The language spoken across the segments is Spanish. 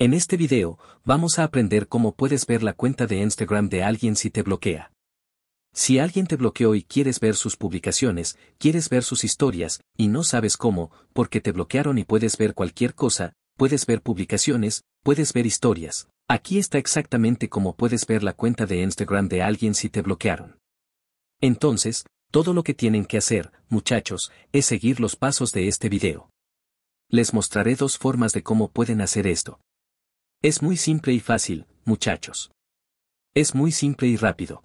En este video, vamos a aprender cómo puedes ver la cuenta de Instagram de alguien si te bloquea. Si alguien te bloqueó y quieres ver sus publicaciones, quieres ver sus historias, y no sabes cómo, porque te bloquearon y puedes ver cualquier cosa, puedes ver publicaciones, puedes ver historias. Aquí está exactamente cómo puedes ver la cuenta de Instagram de alguien si te bloquearon. Entonces, todo lo que tienen que hacer, muchachos, es seguir los pasos de este video. Les mostraré dos formas de cómo pueden hacer esto. Es muy simple y fácil, muchachos. Es muy simple y rápido.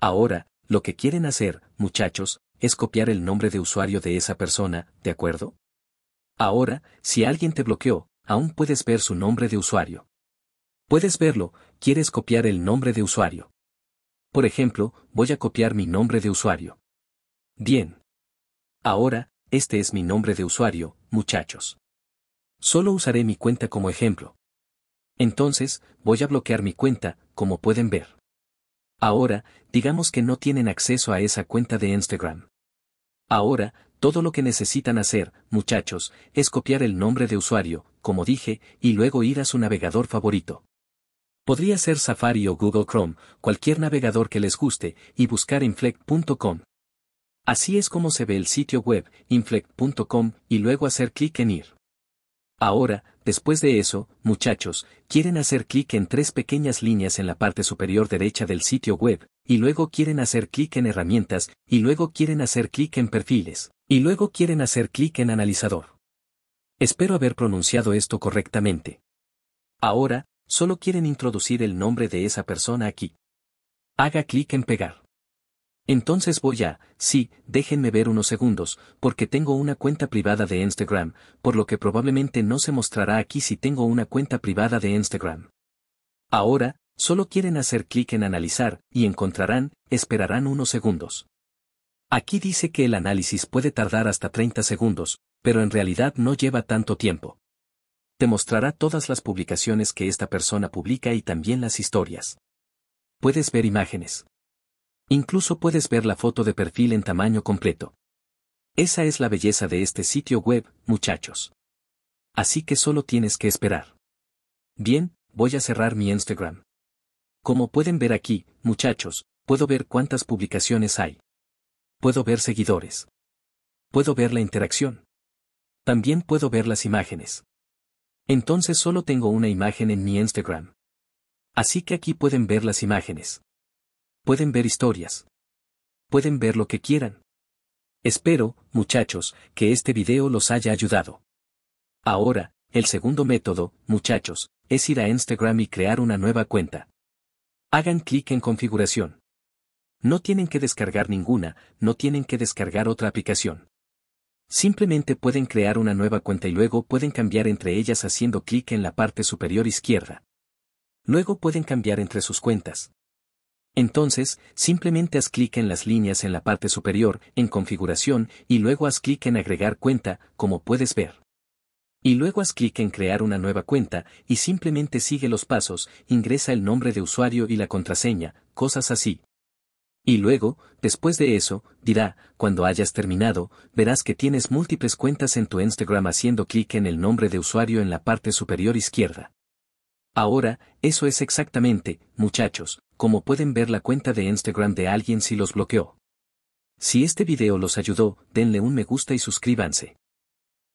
Ahora, lo que quieren hacer, muchachos, es copiar el nombre de usuario de esa persona, ¿de acuerdo? Ahora, si alguien te bloqueó, aún puedes ver su nombre de usuario. Puedes verlo, quieres copiar el nombre de usuario. Por ejemplo, voy a copiar mi nombre de usuario. Bien. Ahora, este es mi nombre de usuario, muchachos. Solo usaré mi cuenta como ejemplo. Entonces, voy a bloquear mi cuenta, como pueden ver. Ahora, digamos que no tienen acceso a esa cuenta de Instagram. Ahora, todo lo que necesitan hacer, muchachos, es copiar el nombre de usuario, como dije, y luego ir a su navegador favorito. Podría ser Safari o Google Chrome, cualquier navegador que les guste, y buscar inflect.com. Así es como se ve el sitio web, inflect.com, y luego hacer clic en ir. Ahora, después de eso, muchachos, quieren hacer clic en tres pequeñas líneas en la parte superior derecha del sitio web, y luego quieren hacer clic en herramientas, y luego quieren hacer clic en perfiles, y luego quieren hacer clic en analizador. Espero haber pronunciado esto correctamente. Ahora, solo quieren introducir el nombre de esa persona aquí. Haga clic en pegar. Entonces voy a, sí, déjenme ver unos segundos, porque tengo una cuenta privada de Instagram, por lo que probablemente no se mostrará aquí si tengo una cuenta privada de Instagram. Ahora, solo quieren hacer clic en analizar, y encontrarán, esperarán unos segundos. Aquí dice que el análisis puede tardar hasta 30 segundos, pero en realidad no lleva tanto tiempo. Te mostrará todas las publicaciones que esta persona publica y también las historias. Puedes ver imágenes. Incluso puedes ver la foto de perfil en tamaño completo. Esa es la belleza de este sitio web, muchachos. Así que solo tienes que esperar. Bien, voy a cerrar mi Instagram. Como pueden ver aquí, muchachos, puedo ver cuántas publicaciones hay. Puedo ver seguidores. Puedo ver la interacción. También puedo ver las imágenes. Entonces solo tengo una imagen en mi Instagram. Así que aquí pueden ver las imágenes pueden ver historias. Pueden ver lo que quieran. Espero, muchachos, que este video los haya ayudado. Ahora, el segundo método, muchachos, es ir a Instagram y crear una nueva cuenta. Hagan clic en configuración. No tienen que descargar ninguna, no tienen que descargar otra aplicación. Simplemente pueden crear una nueva cuenta y luego pueden cambiar entre ellas haciendo clic en la parte superior izquierda. Luego pueden cambiar entre sus cuentas. Entonces, simplemente haz clic en las líneas en la parte superior, en configuración, y luego haz clic en agregar cuenta, como puedes ver. Y luego haz clic en crear una nueva cuenta, y simplemente sigue los pasos, ingresa el nombre de usuario y la contraseña, cosas así. Y luego, después de eso, dirá, cuando hayas terminado, verás que tienes múltiples cuentas en tu Instagram haciendo clic en el nombre de usuario en la parte superior izquierda. Ahora, eso es exactamente, muchachos, como pueden ver la cuenta de Instagram de alguien si los bloqueó. Si este video los ayudó, denle un me gusta y suscríbanse.